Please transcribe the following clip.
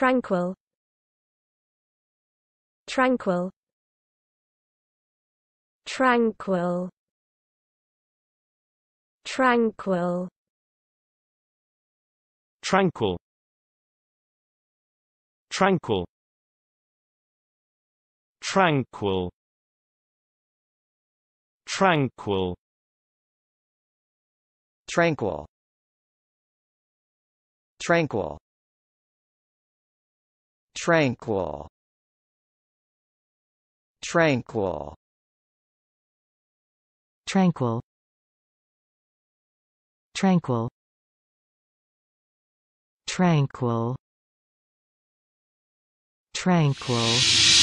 tranquil tranquil tranquil tranquil tranquil tranquil tranquil tranquil tranquil tranquil Tranquil Tranquil Tranquil Tranquil Tranquil Tranquil